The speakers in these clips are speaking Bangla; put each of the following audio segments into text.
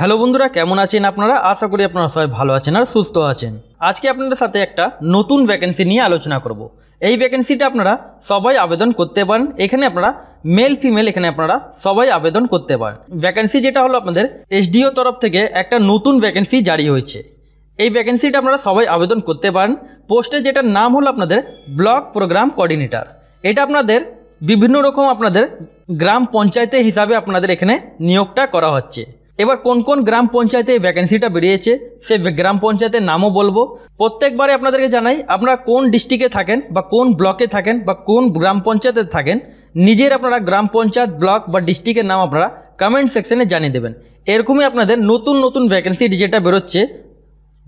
হ্যালো বন্ধুরা কেমন আছেন আপনারা আশা করি আপনারা সবাই ভালো আছেন আর সুস্থ আছেন আজকে আপনাদের সাথে একটা নতুন ভ্যাকেন্সি নিয়ে আলোচনা করব। এই ভ্যাকেন্সিটা আপনারা সবাই আবেদন করতে পারেন এখানে আপনারা মেল ফিমেল এখানে আপনারা সবাই আবেদন করতে পারেন ভ্যাকেন্সি যেটা হলো আপনাদের এসডিও তরফ থেকে একটা নতুন ভ্যাকেন্সি জারি হয়েছে এই ভ্যাকেন্সিটা আপনারা সবাই আবেদন করতে পারেন পোস্টে যেটার নাম হলো আপনাদের ব্লক প্রোগ্রাম কোঅর্ডিনেটর এটা আপনাদের বিভিন্ন রকম আপনাদের গ্রাম পঞ্চায়েতের হিসাবে আপনাদের এখানে নিয়োগটা করা হচ্ছে এবার কোন কোন গ্রাম পঞ্চায়েতে এই ভ্যাকেন্সিটা বেরিয়েছে সে গ্রাম পঞ্চায়েতের নামও বলবো প্রত্যেকবারে আপনাদেরকে জানাই আপনারা কোন ডিস্ট্রিক্টে থাকেন বা কোন ব্লকে থাকেন বা কোন গ্রাম পঞ্চায়েতে থাকেন নিজের আপনারা গ্রাম পঞ্চায়েত ব্লক বা ডিস্ট্রিক্টের নাম আপনারা কমেন্ট সেকশনে জানিয়ে দেবেন এরকমই আপনাদের নতুন নতুন ভ্যাকেন্সি যেটা বেরোচ্ছে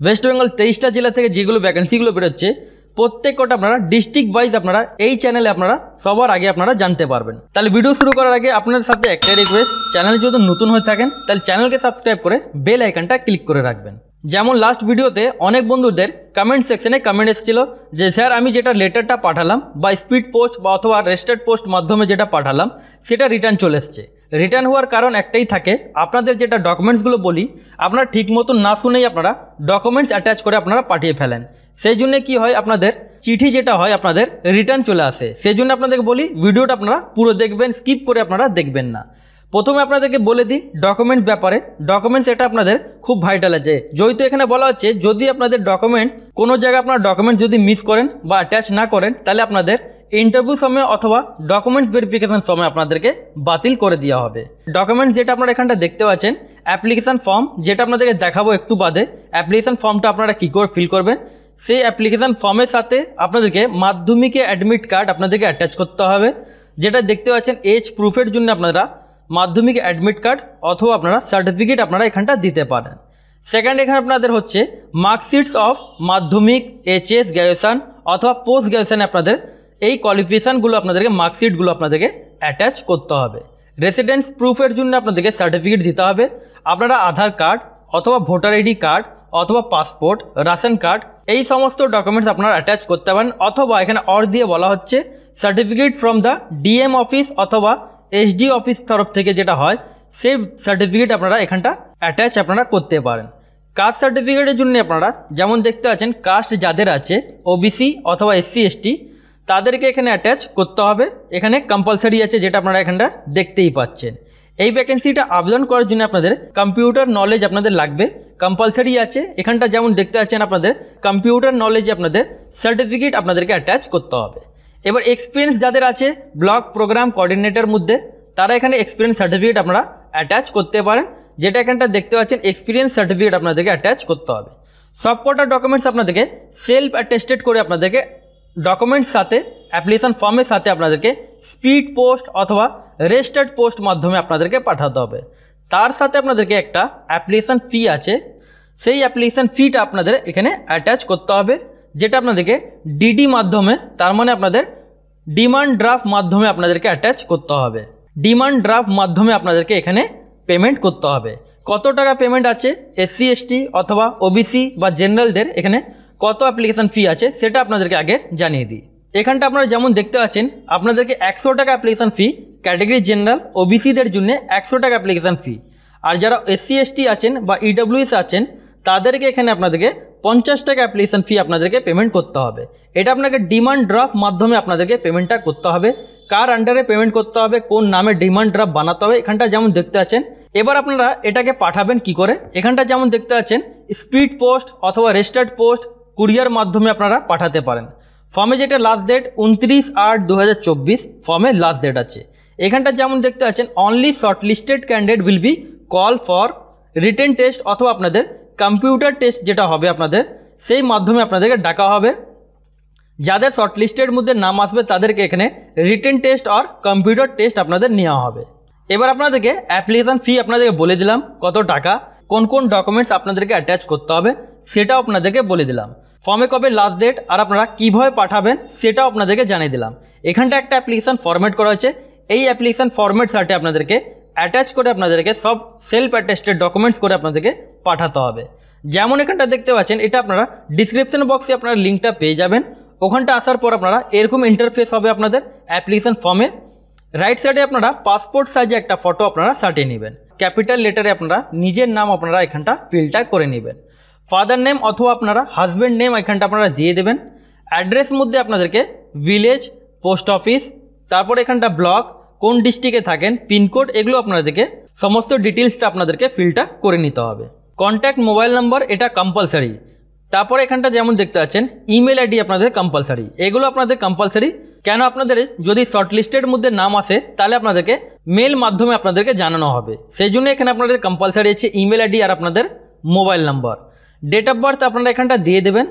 ওয়েস্ট বেঙ্গল তেইশটা জেলা থেকে যেগুলো ভ্যাকেন্সিগুলো বেরোচ্ছে প্রত্যেকটা আপনারা ডিস্ট্রিক্ট ওয়াইজ আপনারা এই চ্যানেলে আপনারা সবার আগে আপনারা জানতে পারবেন তাহলে ভিডিও শুরু করার আগে আপনার সাথে একটা রিকোয়েস্ট চ্যানেল যদি নতুন হয়ে থাকেন তাহলে চ্যানেলকে সাবস্ক্রাইব করে বেল আইকনটা ক্লিক করে রাখবেন যেমন লাস্ট ভিডিওতে অনেক বন্ধুদের কমেন্ট সেকশনে কমেন্ট এসেছিলো যে স্যার আমি যেটা লেটারটা পাঠালাম বা স্পিড পোস্ট বা অথবা রেজিস্টার্ড পোস্ট মাধ্যমে যেটা পাঠালাম সেটা রিটার্ন চলে এসছে রিটার্ন হওয়ার কারণ একটাই থাকে আপনাদের যেটা ডকুমেন্টসগুলো বলি আপনারা ঠিক মতন না শুনেই আপনারা ডকুমেন্টস অ্যাটাচ করে আপনারা পাঠিয়ে ফেলেন সেই জন্য কি হয় আপনাদের চিঠি যেটা হয় আপনাদের রিটার্ন চলে আসে সেই জন্য আপনাদেরকে বলি ভিডিওটা আপনারা পুরো দেখবেন স্কিপ করে আপনারা দেখবেন না প্রথমে আপনাদেরকে বলে দিই ডকুমেন্টস ব্যাপারে ডকুমেন্টস এটা আপনাদের খুব ভাইটাল আছে যেহেতু এখানে বলা হচ্ছে যদি আপনাদের ডকুমেন্টস কোনো জায়গায় আপনার ডকুমেন্টস যদি মিস করেন বা অ্যাটাচ না করেন তাহলে আপনাদের ইন্টারভিউ সময় অথবা ডকুমেন্টস ভেরিফিকেশান সময় আপনাদেরকে বাতিল করে দেওয়া হবে ডকুমেন্টস যেটা আপনারা এখানটা দেখতে পাচ্ছেন অ্যাপ্লিকেশান ফর্ম যেটা আপনাদেরকে দেখাবো একটু বাদে অ্যাপ্লিকেশান ফর্মটা আপনারা কী করে ফিল করবেন সেই অ্যাপ্লিকেশান ফর্মের সাথে আপনাদেরকে মাধ্যমিকে অ্যাডমিট কার্ড আপনাদেরকে অ্যাটাচ করতে হবে যেটা দেখতে পাচ্ছেন এজ প্রুফের জন্য আপনারা মাধ্যমিক অ্যাডমিট কার্ড অথবা আপনারা সার্টিফিকেট আপনারা এখানটা দিতে পারেন সেকেন্ড এখানে আপনাদের হচ্ছে marksheets of Madhyamik HS graduation অথবা পোস্ট গ্র্যাজুয়েশানে আপনাদের এই কোয়ালিফিকেশানগুলো আপনাদেরকে মার্কশিটগুলো আপনাদেরকে অ্যাটাচ করতে হবে রেসিডেন্স প্রুফের জন্য আপনাদেরকে সার্টিফিকেট দিতে হবে আপনারা আধার কার্ড অথবা ভোটার আইডি কার্ড অথবা পাসপোর্ট রেশন কার্ড এই সমস্ত ডকুমেন্টস আপনারা অ্যাটাচ করতে পারেন অথবা এখানে অর দিয়ে বলা হচ্ছে certificate from the DM office অথবা এসডি অফিস তরফ থেকে যেটা হয় সেই সার্টিফিকেট আপনারা এখানটা অ্যাটাচ আপনারা করতে পারেন কাস্ট সার্টিফিকেটের জন্য আপনারা যেমন দেখতে পাচ্ছেন কাস্ট যাদের আছে ওবিসি অথবা এসসি এসটি তাদেরকে এখানে অ্যাটাচ করতে হবে এখানে কম্পালসারি আছে যেটা আপনারা এখানটা দেখতেই পাচ্ছেন এই ভ্যাকেন্সিটা আবেদন করার জন্য আপনাদের কম্পিউটার নলেজ আপনাদের লাগবে কম্পালসারি আছে এখানটা যেমন দেখতে পাচ্ছেন আপনাদের কম্পিউটার নলেজ আপনাদের সার্টিফিকেট আপনাদেরকে অ্যাটাচ করতে হবে এবার এক্সপিরিয়েন্স যাদের আছে ব্লক প্রোগ্রাম কোঅর্ডিনেটর মধ্যে তারা এখানে এক্সপিরিয়েন্স সার্টিফিকেট আপনারা অ্যাটাচ করতে পারেন যেটা এখানটা দেখতে পাচ্ছেন এক্সপিরিয়েন্স সার্টিফিকেট আপনাদেরকে অ্যাটাচ করতে হবে সবকটা ডকুমেন্টস আপনাদেরকে সেলফ অ্যাটেস্টেড করে আপনাদেরকে ডকুমেন্টস সাথে অ্যাপ্লিকেশান ফর্মের সাথে আপনাদেরকে স্পিড পোস্ট অথবা রেজিস্টার্ড পোস্ট মাধ্যমে আপনাদেরকে পাঠাতে হবে তার সাথে আপনাদেরকে একটা অ্যাপ্লিকেশান ফি আছে সেই অ্যাপ্লিকেশান ফিটা আপনাদের এখানে অ্যাটাচ করতে হবে যেটা আপনাদেরকে ডিডি মাধ্যমে তার মানে আপনাদের ডিমান্ড ড্রাফট মাধ্যমে আপনাদেরকে অ্যাটাচ করতে হবে ডিমান্ড ড্রাফট মাধ্যমে আপনাদেরকে এখানে পেমেন্ট করতে হবে কত টাকা পেমেন্ট আছে এসসি এসটি অথবা ওবিসি বা জেনারেলদের এখানে কত অ্যাপ্লিকেশান ফি আছে সেটা আপনাদেরকে আগে জানিয়ে দিই এখানটা আপনারা যেমন দেখতে পাচ্ছেন আপনাদেরকে একশো টাকা অ্যাপ্লিকেশান ফি ক্যাটাগরি জেনারেল ও বিসিদের জন্য একশো টাকা অ্যাপ্লিকেশান ফি আর যারা এসসি এসটি আছেন বা ইডব্লিউএস e আছেন তাদেরকে এখানে আপনাদেরকে পঞ্চাশ টাকা অ্যাপ্লিকেশান ফি আপনাদেরকে পেমেন্ট করতে হবে এটা আপনাকে ডিমান্ড ড্রাফট মাধ্যমে আপনাদেরকে পেমেন্টটা করতে হবে কার আন্ডারে পেমেন্ট করতে হবে কোন নামে ডিমান্ড ড্রাফট বানাতে হবে এখানটা যেমন দেখতে আছেন এবার আপনারা এটাকে পাঠাবেন কি করে এখানটা যেমন দেখতে আছেন স্পিড পোস্ট অথবা রেজিস্টার্ড পোস্ট কুরিয়ার মাধ্যমে আপনারা পাঠাতে পারেন ফর্মে যেটা লাস্ট ডেট উনত্রিশ আট দু ফর্মে লাস্ট ডেট আছে এখানটা যেমন দেখতে পাচ্ছেন only short listed candidate will be call for written test অথবা আপনাদের কম্পিউটার টেস্ট যেটা হবে আপনাদের সেই মাধ্যমে আপনাদেরকে ডাকা হবে যাদের শর্ট লিস্টের মধ্যে নাম আসবে তাদেরকে এখানে রিটেন টেস্ট আর কম্পিউটার টেস্ট আপনাদের নেওয়া হবে এবার আপনাদেরকে অ্যাপ্লিকেশান ফি আপনাদেরকে বলে দিলাম কত টাকা কোন কোন ডকুমেন্টস আপনাদেরকে অ্যাটাচ করতে হবে সেটাও আপনাদেরকে বলে দিলাম ফর্মে কবে লাস্ট ডেট আর আপনারা কীভাবে পাঠাবেন সেটাও আপনাদেরকে জানিয়ে দিলাম এখানটা একটা অ্যাপ্লিকেশান ফর্মেট করা হয়েছে এই অ্যাপ্লিকেশান ফর্মেট সাথে আপনাদেরকে অ্যাটাচ করে আপনাদেরকে সব সেলফ অ্যাটাস্টেড ডকুমেন্টস করে আপনাদেরকে পাঠাতে হবে যেমন এখানটা দেখতে পাচ্ছেন এটা আপনারা ডিসক্রিপশন বক্সে আপনারা লিঙ্কটা পেয়ে যাবেন ওখানটা আসার পর আপনারা এরকম ইন্টারফেস হবে আপনাদের অ্যাপ্লিকেশান ফর্মে রাইট সাইডে আপনারা পাসপোর্ট সাইজে একটা ফটো আপনারা সাটিয়ে নেবেন ক্যাপিটাল লেটারে আপনারা নিজের নাম আপনারা এখানটা ফিলটা করে নেবেন ফাদার নেম অথবা আপনারা হাজব্যান্ড নেম এখানটা আপনারা দিয়ে দেবেন অ্যাড্রেস মধ্যে আপনাদেরকে ভিলেজ পোস্ট অফিস তারপর এখানটা ব্লক কোন ডিস্ট্রিক্টে থাকেন পিনকোড এগুলো আপনাদেরকে সমস্ত ডিটেলসটা আপনাদেরকে ফিলটা করে নিতে হবে কন্ট্যাক্ট মোবাইল নাম্বার এটা কম্পালসারি তারপরে এখানটা যেমন দেখতে পাচ্ছেন ইমেল আইডি আপনাদের কম্পালসারি এগুলো আপনাদের কম্পালসারি কেন আপনাদের যদি শর্টলিস্টের মধ্যে নাম আসে তাহলে আপনাদেরকে মেল মাধ্যমে আপনাদেরকে জানানো হবে সেই জন্য এখানে আপনাদের কম্পালসারি হচ্ছে ইমেল আইডি আর আপনাদের mobile number date of birth আপনারা এখানটা দিয়ে দেবেন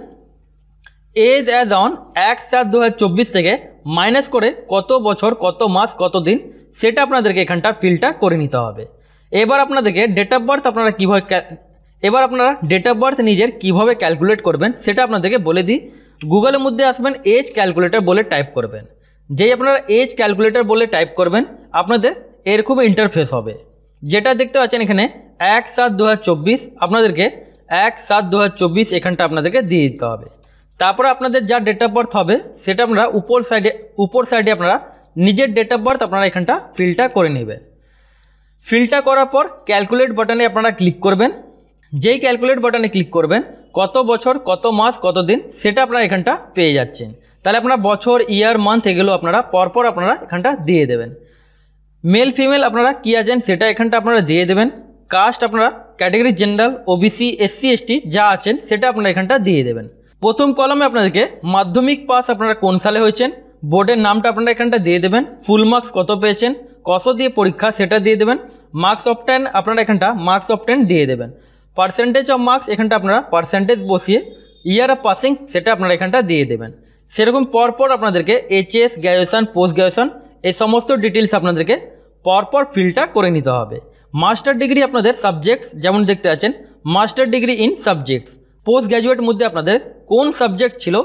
এজ অ্যাজ অন এক সাত দু থেকে মাইনাস করে কত বছর কত মাস কত দিন সেটা আপনাদেরকে এখানটা ফিলটা করে নিতে হবে এবার আপনাদেরকে ডেট অফ বার্থ আপনারা কীভাবে এবার আপনারা ডেট অফ বার্থ নিজের কীভাবে ক্যালকুলেট করবেন সেটা আপনাদেরকে বলে দিই গুগলের মধ্যে আসবেন এজ ক্যালকুলেটর বলে টাইপ করবেন যেই আপনারা এজ ক্যালকুলেটর বলে টাইপ করবেন আপনাদের এরকম ইন্টারফেস হবে যেটা দেখতে পাচ্ছেন এখানে এক সাত দু আপনাদেরকে এক সাত দু হাজার এখানটা আপনাদেরকে দিয়ে দিতে হবে তারপর আপনাদের যা ডেট অফ বার্থ হবে সেটা আপনারা উপর সাইডে উপর সাইডে আপনারা নিজের ডেট অফ বার্থ আপনারা এখানটা ফিলটা করে নেবেন ফিলটা করার পর ক্যালকুলেট বাটনে আপনারা ক্লিক করবেন যেই ক্যালকুলেট বাটনে ক্লিক করবেন কত বছর কত মাস কত দিন সেটা আপনারা এখানটা পেয়ে যাচ্ছেন তাহলে আপনারা বছর ইয়ার মান্থ এগুলো আপনারা পরপর আপনারা এখানটা দিয়ে দেবেন মেল ফিমেল আপনারা কী আছেন সেটা এখানটা আপনারা দিয়ে দেবেন কাস্ট আপনারা category general OBC SC ST যা আছেন সেটা আপনারা এখানটা দিয়ে দেবেন প্রথম কলমে আপনাদেরকে মাধ্যমিক পাস আপনারা কোন সালে হয়েছেন বোর্ডের নামটা আপনারা এখানটা দিয়ে দেবেন ফুল মার্কস কত পেয়েছেন কত দিয়ে পরীক্ষা সেটা দিয়ে দেবেন মার্কস অফ টেন আপনারা এখানটা মার্কস অফ টেন দিয়ে দেবেন পার্সেন্টেজ অফ মার্কস এখানটা আপনারা পার্সেন্টেজ বসিয়ে ইয়ার অফ পাসিং সেটা আপনারা এখানটা দিয়ে দেবেন সেরকম পরপর আপনাদেরকে এইচএস গ্র্যাজুয়েশন পোস্ট গ্র্যাজুয়েশন এই সমস্ত ডিটেলস আপনাদেরকে পরপর ফিলটা করে নিতে হবে মাস্টার ডিগ্রি আপনাদের সাবজেক্টস যেমন দেখতে আছেন master degree in subjects post graduate মধ্যে আপনাদের কোন সাবজেক্ট ছিল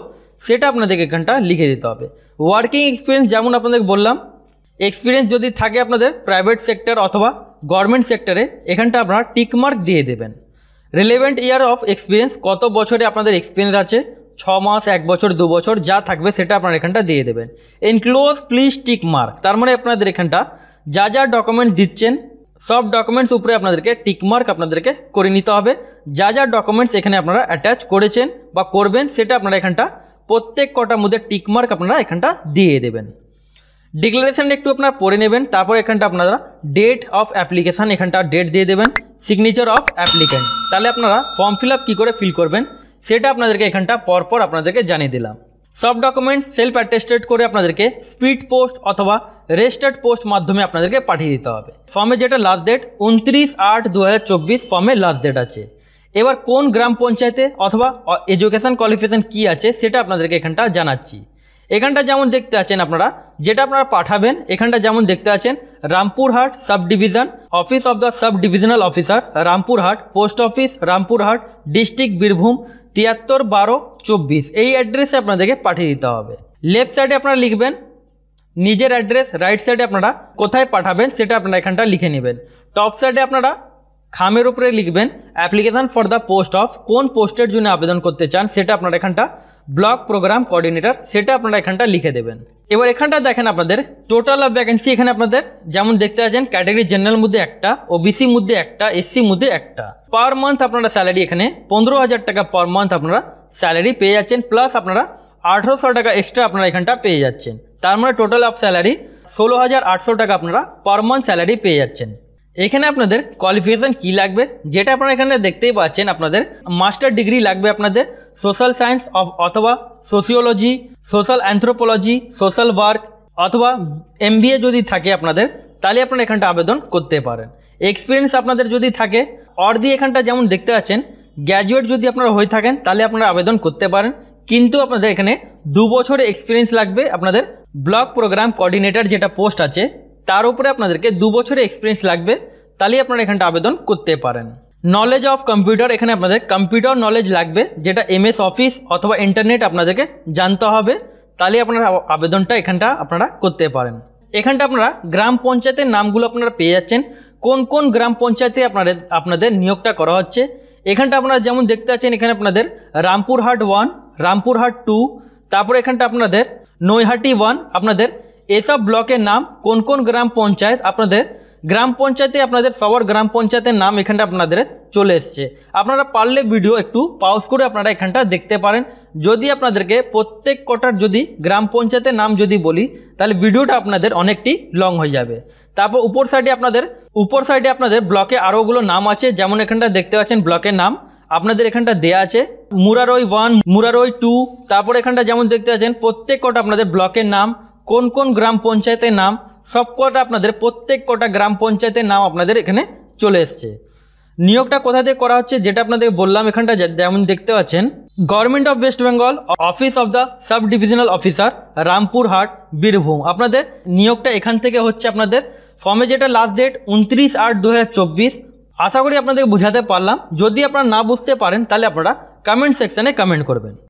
সেটা আপনাদেরকে এখানটা লিখে দিতে হবে ওয়ার্কিং এক্সপিরিয়েন্স যেমন আপনাদের বললাম এক্সপিরিয়েন্স যদি থাকে আপনাদের প্রাইভেট সেক্টর অথবা গভর্নমেন্ট সেক্টরে এখানটা আপনারা টিকমার্ক দিয়ে দেবেন রেলেভেন্ট ইয়ার অফ এক্সপিরিয়েন্স কত বছরে আপনাদের এক্সপিরিয়েন্স আছে ছ মাস এক বছর দু বছর যা থাকবে সেটা আপনারা এখানটা দিয়ে দেবেন এনক্লোজ প্লিজ টিক মার্ক তার মানে আপনাদের এখানটা যা যা ডকুমেন্টস দিচ্ছেন সব ডকুমেন্টস উপরে আপনাদেরকে টিকমার্ক আপনাদেরকে করে নিতে হবে যা যা ডকুমেন্টস এখানে আপনারা অ্যাটাচ করেছেন বা করবেন সেটা আপনারা এখানটা প্রত্যেক কটার মধ্যে টিকমার্ক আপনারা এখানটা দিয়ে দেবেন ডিক্লারেশান একটু আপনারা পড়ে নেবেন তারপর এখানটা আপনারা ডেট অফ অ্যাপ্লিকেশান এখানটা ডেট দিয়ে দেবেন সিগনেচার অফ অ্যাপ্লিকেন্ট তাহলে আপনারা ফর্ম ফিল আপ কী করে ফিল করবেন সেটা আপনাদেরকে এখানটা পরপর আপনাদেরকে জানিয়ে দিলাম সব ডকুমেন্টস সেলফ অ্যাটেস্টেড করে আপনাদেরকে স্পিড পোস্ট অথবা রেজিস্টার্ড পোস্ট মাধ্যমে আপনাদেরকে পাঠিয়ে দিতে হবে ফর্মে যেটা লাস্ট ডেট উনত্রিশ আট দু ফর্মে লাস্ট ডেট আছে এবার কোন গ্রাম পঞ্চায়েতে অথবা এডুকেশান কোয়ালিফিকেশান কী আছে সেটা আপনাদেরকে এখানটা জানাচ্ছি এখানটা যেমন দেখতে আছেন আপনারা যেটা আপনারা পাঠাবেন এখানটা যেমন দেখতে আছেন Rampurhat sub division office of the sub divisional officer Rampurhat post office Rampurhat district Birbhum তিয়াত্তর বারো চব্বিশ এই অ্যাড্রেসে আপনাদেরকে পাঠিয়ে দিতে হবে লেফট সাইডে আপনারা লিখবেন নিজের অ্যাড্রেস রাইট সাইডে আপনারা কোথায় পাঠাবেন সেটা আপনারা এখানটা লিখে নেবেন টপ সাইডে আপনারা খামের উপরে লিখবেন application for the post of কোন পোস্টের জন্য আবেদন করতে চান সেটা আপনারা এখানটা ব্লক প্রোগ্রাম কোঅর্ডিনেটর সেটা আপনারা এখানটা লিখে দেবেন এবার এখানটা দেখেন আপনাদের টোটাল অফ ভ্যাকেন্সি এখানে আপনাদের যেমন দেখতে আছেন ক্যাটাগরি জেনারেল মধ্যে একটা ও বিসির মধ্যে একটা এসসি মধ্যে একটা পার মান্থ আপনারা স্যালারি এখানে পনেরো হাজার টাকা পার মান্থ আপনারা স্যালারি পেয়ে যাচ্ছেন প্লাস আপনারা আঠেরোশো টাকা এক্সট্রা আপনারা এখানটা পেয়ে যাচ্ছেন তার মানে টোটাল অফ স্যালারি ষোলো হাজার আটশো টাকা আপনারা পার মান্থ স্যালারি পেয়ে যাচ্ছেন এখানে আপনাদের কোয়ালিফিকেশান কি লাগবে যেটা আপনারা এখানে দেখতেই পাচ্ছেন আপনাদের মাস্টার ডিগ্রি লাগবে আপনাদের সোশ্যাল সায়েন্স অফ অথবা sociology social anthropology social work অথবা এম যদি থাকে আপনাদের তাহলে আপনারা এখানটা আবেদন করতে পারেন এক্সপিরিয়েন্স আপনাদের যদি থাকে অর দিয়ে এখানটা যেমন দেখতে পাচ্ছেন গ্র্যাজুয়েট যদি আপনারা হয়ে থাকেন তাহলে আপনারা আবেদন করতে পারেন কিন্তু আপনাদের এখানে দু বছরের এক্সপিরিয়েন্স লাগবে আপনাদের ব্লক প্রোগ্রাম কোঅর্ডিনেটর যেটা পোস্ট আছে তার উপরে আপনাদেরকে দু বছরের এক্সপিরিয়েন্স লাগবে তাহলেই আপনারা এখানটা আবেদন করতে পারেন নলেজ অফ কম্পিউটার এখানে আপনাদের কম্পিউটার নলেজ লাগবে যেটা এমএস অফিস অথবা ইন্টারনেট আপনাদেরকে জানতে হবে তাহলে আপনারা আবেদনটা এখানটা আপনারা করতে পারেন এখানটা আপনারা গ্রাম পঞ্চায়েতের নামগুলো আপনারা পেয়ে যাচ্ছেন কোন কোন গ্রাম পঞ্চায়েতে আপনাদের আপনাদের নিয়োগটা করা হচ্ছে এখানটা আপনারা যেমন দেখতে পাচ্ছেন এখানে আপনাদের রামপুরহাট ওয়ান রামপুরহাট টু তারপরে এখানটা আপনাদের নৈহাটি ওয়ান আপনাদের এসব ব্লকের নাম কোন কোন গ্রাম পঞ্চায়েত আপনাদের গ্রাম পঞ্চায়েতে আপনাদের সবার গ্রাম পঞ্চায়েতের নাম এখানটা আপনাদের চলে এসছে আপনারা পারলে ভিডিও একটু পাউজ করে আপনারা এখানটা দেখতে পারেন যদি আপনাদেরকে প্রত্যেক কটার যদি গ্রাম পঞ্চায়েতের নাম যদি বলি তাহলে ভিডিওটা আপনাদের অনেকটি লং হয়ে যাবে তারপর উপর সাইডে আপনাদের উপর সাইডে আপনাদের ব্লকে আরোগুলো নাম আছে যেমন এখানটা দেখতে পাচ্ছেন ব্লকের নাম আপনাদের এখানটা দেয়া আছে মুরারই ওয়ান মুরারই টু তারপর এখানটা যেমন দেখতে পাচ্ছেন প্রত্যেক কটা আপনাদের ব্লকের নাম কোন কোন গ্রাম পঞ্চায়েতের নাম সবকটা আপনাদের প্রত্যেক কটা গ্রাম পঞ্চায়েতের নাম আপনাদের এখানে চলে এসছে নিয়োগটা কোথা থেকে করা হচ্ছে যেটা আপনাদের বললাম এখানটা যেমন দেখতে পাচ্ছেন government of West Bengal office of the sub divisional officer Rampurhat Birbhum আপনাদের নিয়োগটা এখান থেকে হচ্ছে আপনাদের ফর্মে যেটা লাস্ট ডেট উনত্রিশ আট দু আশা করি আপনাদের বোঝাতে পারলাম যদি আপনারা না বুঝতে পারেন তাহলে আপনারা কমেন্ট সেকশানে কমেন্ট করবেন